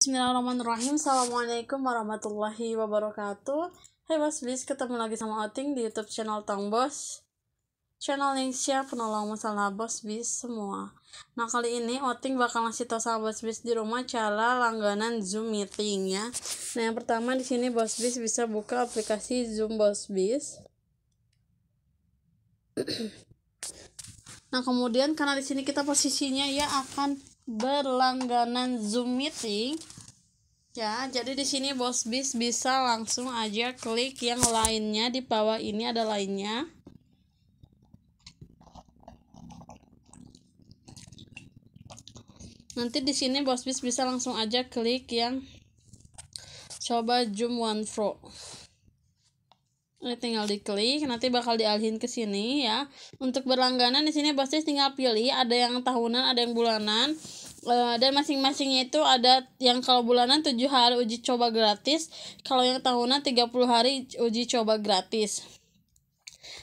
Bismillahirrahmanirrahim Assalamualaikum warahmatullahi wabarakatuh Hai Bos Bis, ketemu lagi sama Oting di Youtube channel Tong Bos Channel yang siap penolong masalah Bos Bis semua Nah kali ini Oting bakal ngasih tau sama Bos Bis di rumah cara langganan Zoom Meeting ya Nah yang pertama di sini Bos Bis bisa buka aplikasi Zoom Bos Bis Nah kemudian karena di sini kita posisinya ya akan berlangganan Zoom meeting ya jadi di sini bos bis bisa langsung aja klik yang lainnya di bawah ini ada lainnya nanti di sini bos bis bisa langsung aja klik yang coba zoom one pro ini tinggal diklik nanti bakal dialihin ke sini ya untuk berlangganan di sini Bos Bis tinggal pilih ada yang tahunan ada yang bulanan Eh, dan masing-masingnya itu ada yang kalau bulanan 7 hari uji coba gratis, kalau yang tahunan 30 hari uji coba gratis.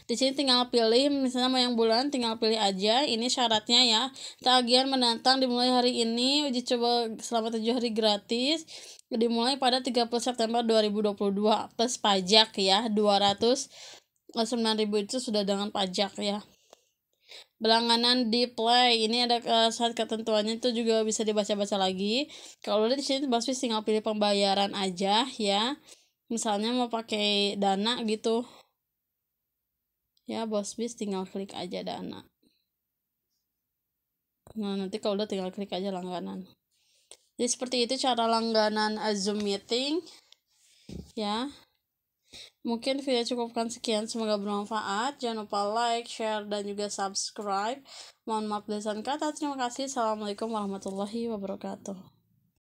Di sini tinggal pilih, misalnya mau yang bulan tinggal pilih aja. Ini syaratnya ya. Tagihan menantang dimulai hari ini, uji coba selama 7 hari gratis dimulai pada 30 September 2022 plus pajak ya 200 9000 eh, itu sudah dengan pajak ya Belanganan di play ini ada uh, saat ketentuannya itu juga bisa dibaca-baca lagi. Kalau di sini Buzzfeed tinggal pilih pembayaran aja ya. Misalnya mau pakai Dana gitu. Ya, bis tinggal klik aja Dana. Nah, nanti kalau udah tinggal klik aja langganan. Jadi seperti itu cara langganan Zoom meeting ya Mungkin video cukupkan sekian, semoga bermanfaat. Jangan lupa like, share, dan juga subscribe. Mohon maaf dan kata. Terima kasih. Assalamualaikum warahmatullahi wabarakatuh.